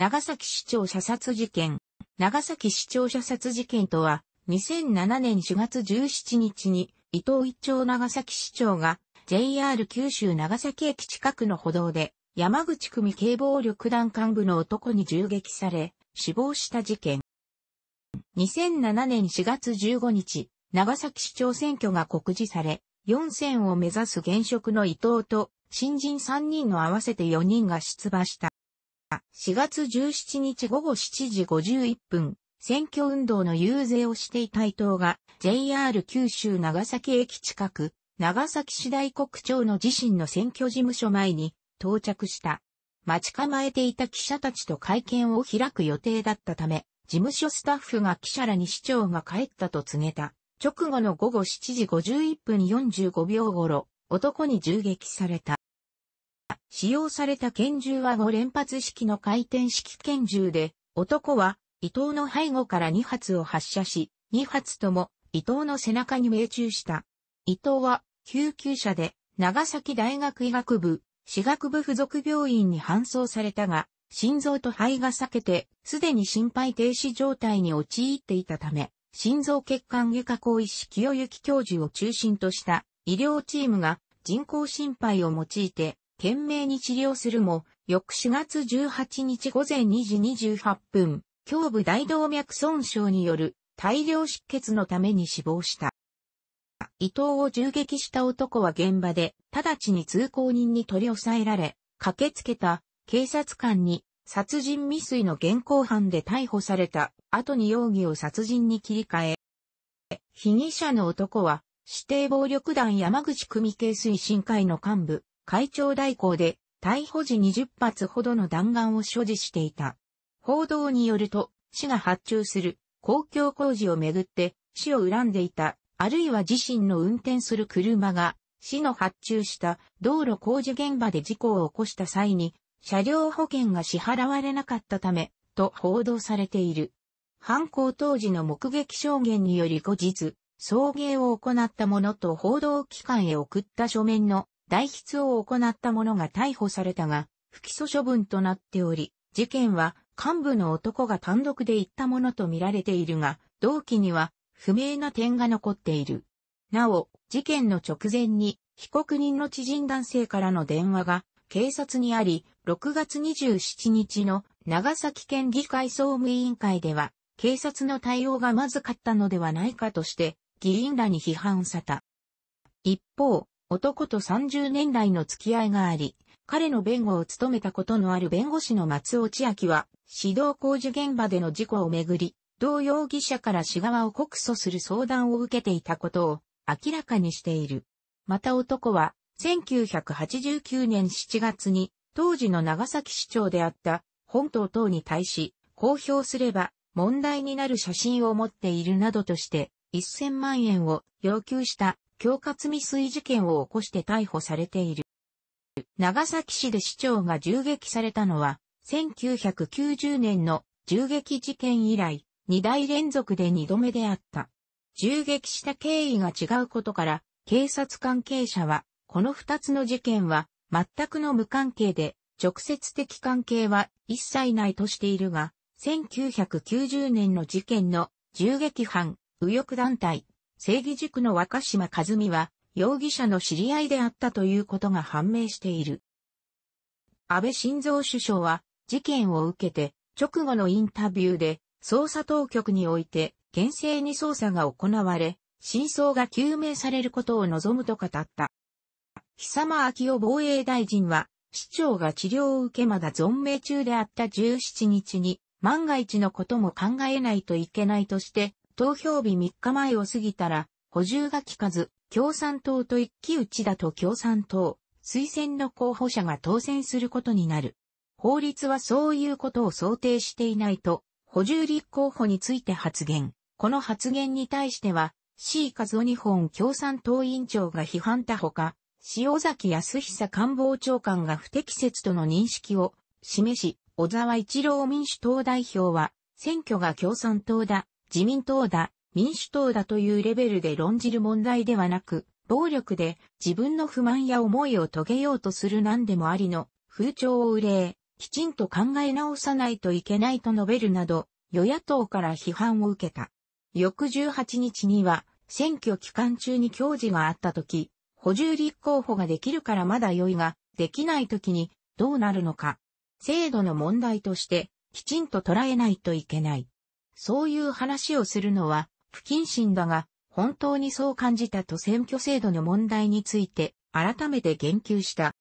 長崎市長射殺事件。長崎市長射殺事件とは、2007年4月17日に、伊藤一長長崎市長が、JR 九州長崎駅近くの歩道で、山口組警暴力団幹部の男に銃撃され、死亡した事件。2007年4月15日、長崎市長選挙が告示され、4選を目指す現職の伊藤と、新人3人の合わせて4人が出馬した。4月17日午後7時51分、選挙運動の遊説をしていた伊藤が JR 九州長崎駅近く、長崎市大国町の自身の選挙事務所前に到着した。待ち構えていた記者たちと会見を開く予定だったため、事務所スタッフが記者らに市長が帰ったと告げた。直後の午後7時51分45秒頃、男に銃撃された。使用された拳銃は5連発式の回転式拳銃で、男は伊藤の背後から2発を発射し、2発とも伊藤の背中に命中した。伊藤は救急車で長崎大学医学部、私学部附属病院に搬送されたが、心臓と肺が裂けて、すでに心肺停止状態に陥っていたため、心臓血管外科講医師清行教授を中心とした医療チームが人工心肺を用いて懸命に治療するも、翌4月18日午前2時28分、胸部大動脈損傷による大量失血のために死亡した。伊藤を銃撃した男は現場で、直ちに通行人に取り押さえられ、駆けつけた警察官に殺人未遂の現行犯で逮捕された後に容疑を殺人に切り替え、被疑者の男は指定暴力団山口組系推進会の幹部、会長代行で、逮捕時20発ほどの弾丸を所持していた。報道によると、市が発注する公共工事をめぐって市を恨んでいた、あるいは自身の運転する車が市の発注した道路工事現場で事故を起こした際に車両保険が支払われなかったためと報道されている。犯行当時の目撃証言により後日、送迎を行ったものと報道機関へ送った書面の代筆を行った者が逮捕されたが、不起訴処分となっており、事件は幹部の男が単独で行ったものと見られているが、同期には不明な点が残っている。なお、事件の直前に被告人の知人男性からの電話が警察にあり、6月27日の長崎県議会総務委員会では、警察の対応がまずかったのではないかとして、議員らに批判された。一方、男と30年来の付き合いがあり、彼の弁護を務めたことのある弁護士の松尾千秋は、指導工事現場での事故をめぐり、同容疑者から市側を告訴する相談を受けていたことを明らかにしている。また男は、1989年7月に、当時の長崎市長であった本島等に対し、公表すれば問題になる写真を持っているなどとして、1000万円を要求した恐喝未遂事件を起こして逮捕されている。長崎市で市長が銃撃されたのは、1990年の銃撃事件以来、2代連続で2度目であった。銃撃した経緯が違うことから、警察関係者は、この2つの事件は、全くの無関係で、直接的関係は一切ないとしているが、1990年の事件の銃撃犯、右翼団体、正義塾の若島和美は、容疑者の知り合いであったということが判明している。安倍晋三首相は、事件を受けて、直後のインタビューで、捜査当局において、厳正に捜査が行われ、真相が究明されることを望むと語った。久間昭夫防衛大臣は、市長が治療を受けまだ存命中であった17日に、万が一のことも考えないといけないとして、投票日3日前を過ぎたら、補充が効かず、共産党と一騎打ちだと共産党、推薦の候補者が当選することになる。法律はそういうことを想定していないと、補充立候補について発言。この発言に対しては、C 和夫日本共産党委員長が批判たほか、塩崎康久官房長官が不適切との認識を示し、小沢一郎民主党代表は、選挙が共産党だ、自民党だ、民主党だというレベルで論じる問題ではなく、暴力で自分の不満や思いを遂げようとする何でもありの風潮を憂え、きちんと考え直さないといけないと述べるなど、与野党から批判を受けた。翌18日には、選挙期間中に教示があった時、補充立候補ができるからまだ良いが、できない時にどうなるのか。制度の問題として、きちんと捉えないといけない。そういう話をするのは不謹慎だが、本当にそう感じたと選挙制度の問題について改めて言及した。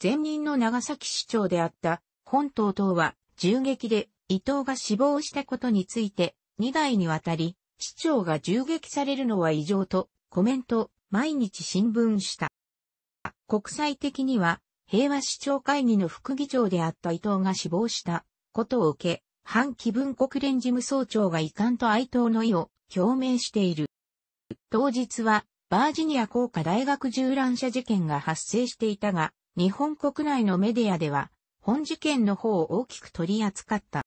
前任の長崎市長であった本島等は銃撃で伊藤が死亡したことについて2代にわたり市長が銃撃されるのは異常とコメント毎日新聞した。国際的には平和市長会議の副議長であった伊藤が死亡したことを受け反気分国連事務総長が遺憾と哀悼の意を表明している。当日は、バージニア工科大学銃乱射事件が発生していたが、日本国内のメディアでは、本事件の方を大きく取り扱った。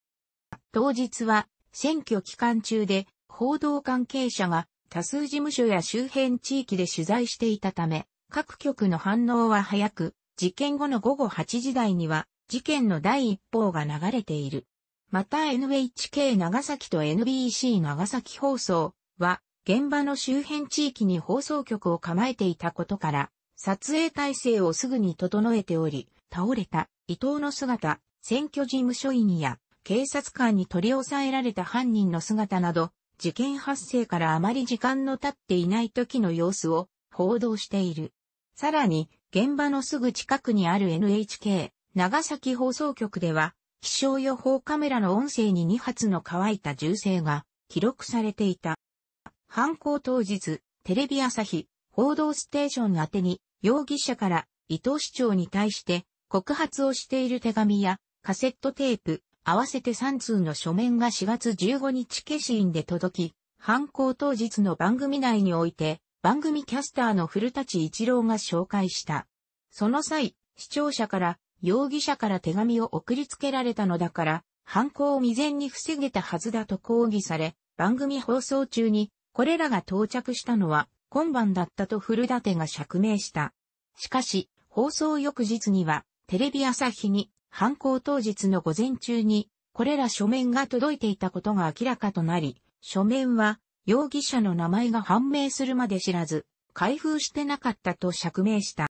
当日は、選挙期間中で、報道関係者が多数事務所や周辺地域で取材していたため、各局の反応は早く、事件後の午後8時台には、事件の第一報が流れている。また NHK 長崎と NBC 長崎放送は、現場の周辺地域に放送局を構えていたことから、撮影体制をすぐに整えており、倒れた伊藤の姿、選挙事務所員や警察官に取り押さえられた犯人の姿など、事件発生からあまり時間の経っていない時の様子を報道している。さらに、現場のすぐ近くにある NHK、長崎放送局では、気象予報カメラの音声に2発の乾いた銃声が記録されていた。犯行当日、テレビ朝日、報道ステーション宛てに、容疑者から伊藤市長に対して告発をしている手紙やカセットテープ、合わせて3通の書面が4月15日消印で届き、犯行当日の番組内において、番組キャスターの古立一郎が紹介した。その際、視聴者から容疑者から手紙を送りつけられたのだから、犯行を未然に防げたはずだと抗議され、番組放送中に、これらが到着したのは、今晩だったと古立が釈明した。しかし、放送翌日には、テレビ朝日に、犯行当日の午前中に、これら書面が届いていたことが明らかとなり、書面は、容疑者の名前が判明するまで知らず、開封してなかったと釈明した。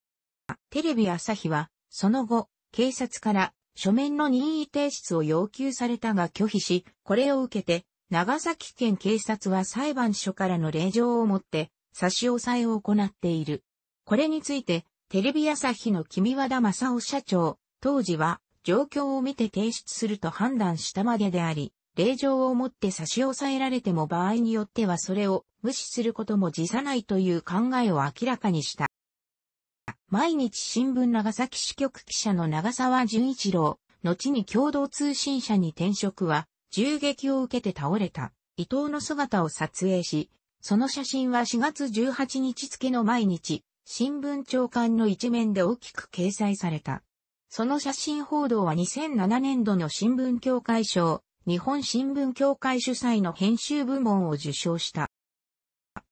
テレビ朝日は、その後、警察から書面の任意提出を要求されたが拒否し、これを受けて、長崎県警察は裁判所からの令状をもって、差し押さえを行っている。これについて、テレビ朝日の君和田正夫社長、当時は、状況を見て提出すると判断したまでであり、令状をもって差し押さえられても場合によってはそれを無視することも辞さないという考えを明らかにした。毎日新聞長崎支局記者の長沢純一郎、後に共同通信社に転職は、銃撃を受けて倒れた伊藤の姿を撮影し、その写真は4月18日付の毎日、新聞長官の一面で大きく掲載された。その写真報道は2007年度の新聞協会賞、日本新聞協会主催の編集部門を受賞した。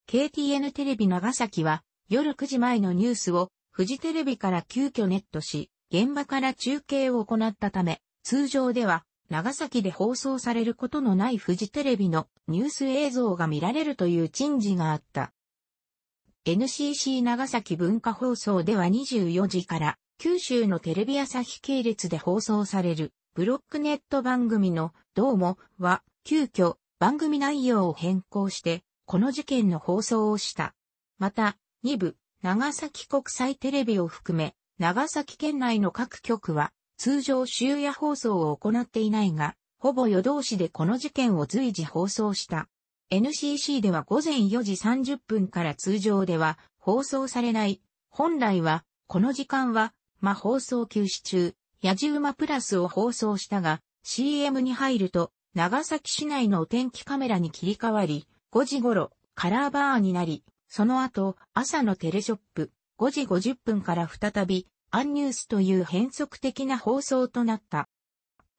KTN テレビ長崎は夜9時前のニュースをフジテレビから急遽ネットし、現場から中継を行ったため、通常では長崎で放送されることのないフジテレビのニュース映像が見られるという珍事があった。NCC 長崎文化放送では24時から九州のテレビ朝日系列で放送されるブロックネット番組のどうもは急遽番組内容を変更してこの事件の放送をした。また2部長崎国際テレビを含め、長崎県内の各局は、通常終夜放送を行っていないが、ほぼ夜通しでこの事件を随時放送した。NCC では午前4時30分から通常では放送されない。本来は、この時間は、ま放送休止中、ヤジウマプラスを放送したが、CM に入ると、長崎市内のお天気カメラに切り替わり、5時頃、カラーバーになり、その後、朝のテレショップ、5時50分から再び、アンニュースという変則的な放送となった。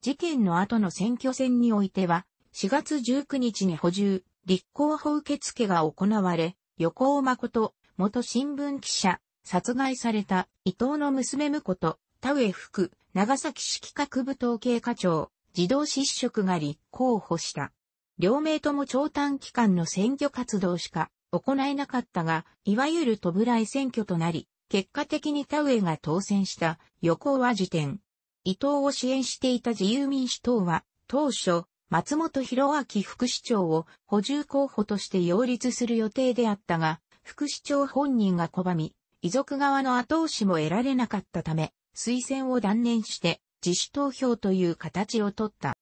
事件の後の選挙戦においては、4月19日に補充、立候補受付が行われ、横尾誠、元新聞記者、殺害された伊藤の娘婿と、田植福、長崎市企画部統計課長、児童失職が立候補した。両名とも長短期間の選挙活動しか行えなかったが、いわゆるらい選挙となり、結果的に田植えが当選した横は辞典。伊藤を支援していた自由民主党は、当初、松本博明副市長を補充候補として擁立する予定であったが、副市長本人が拒み、遺族側の後押しも得られなかったため、推薦を断念して自主投票という形をとった。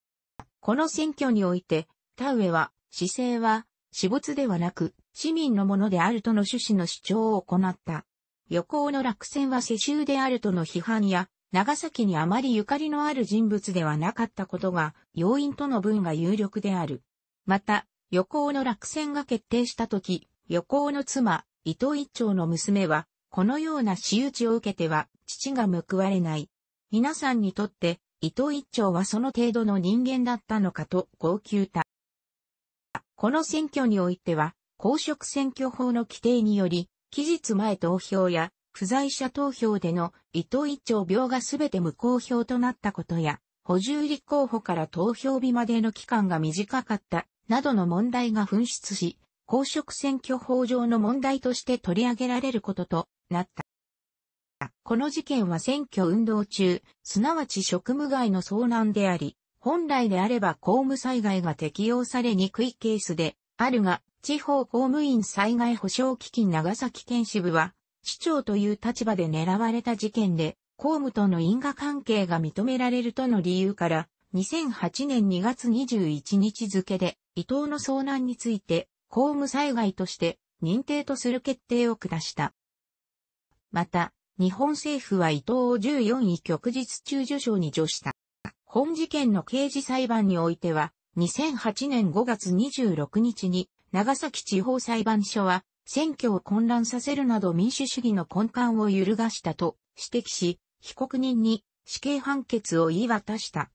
この選挙において、田植えは、姿勢は私物ではなく、市民のものであるとの趣旨の主張を行った。旅行の落選は世襲であるとの批判や、長崎にあまりゆかりのある人物ではなかったことが、要因との分が有力である。また、旅行の落選が決定したとき、旅行の妻、伊藤一長の娘は、このような仕打ちを受けては、父が報われない。皆さんにとって、伊藤一長はその程度の人間だったのかと号泣た。この選挙においては、公職選挙法の規定により、期日前投票や不在者投票での伊藤一長病がすべて無効票となったことや、補充立候補から投票日までの期間が短かった、などの問題が紛失し、公職選挙法上の問題として取り上げられることとなった。この事件は選挙運動中、すなわち職務外の遭難であり、本来であれば公務災害が適用されにくいケースであるが、地方公務員災害保障基金長崎県支部は、市長という立場で狙われた事件で、公務との因果関係が認められるとの理由から、2008年2月21日付で、伊藤の遭難について、公務災害として認定とする決定を下した。また、日本政府は伊藤を14位旭日中受賞に助した。本事件の刑事裁判においては、2008年5月26日に、長崎地方裁判所は、選挙を混乱させるなど民主主義の根幹を揺るがしたと指摘し、被告人に死刑判決を言い渡した。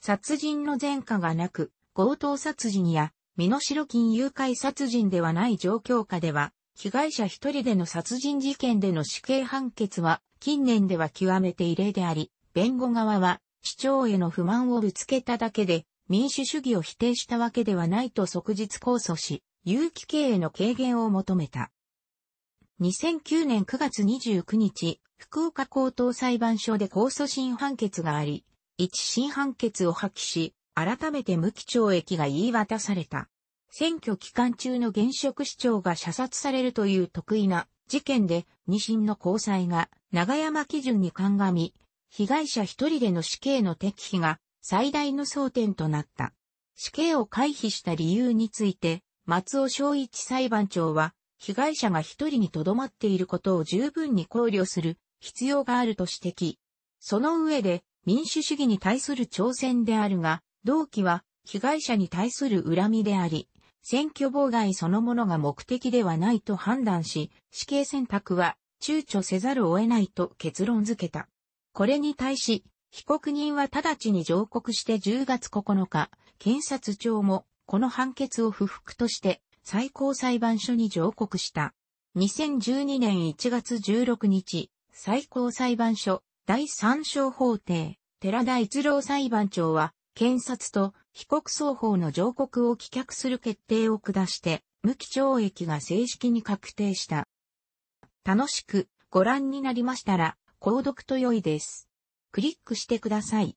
殺人の前科がなく、強盗殺人や、身代金誘拐殺人ではない状況下では、被害者一人での殺人事件での死刑判決は、近年では極めて異例であり、弁護側は、市長への不満をぶつけただけで、民主主義を否定したわけではないと即日控訴し、有機経営の軽減を求めた。2009年9月29日、福岡高等裁判所で控訴審判決があり、一審判決を破棄し、改めて無期懲役が言い渡された。選挙期間中の現職市長が射殺されるという得意な事件で、二審の交際が長山基準に鑑み、被害者一人での死刑の適否が最大の争点となった。死刑を回避した理由について、松尾昭一裁判長は、被害者が一人にとどまっていることを十分に考慮する必要があると指摘。その上で、民主主義に対する挑戦であるが、動機は被害者に対する恨みであり、選挙妨害そのものが目的ではないと判断し、死刑選択は躊躇せざるを得ないと結論付けた。これに対し、被告人は直ちに上告して10月9日、検察庁もこの判決を不服として最高裁判所に上告した。2012年1月16日、最高裁判所第三小法廷、寺田一郎裁判長は、検察と被告双方の上告を棄却する決定を下して、無期懲役が正式に確定した。楽しくご覧になりましたら、購読と良いです。クリックしてください。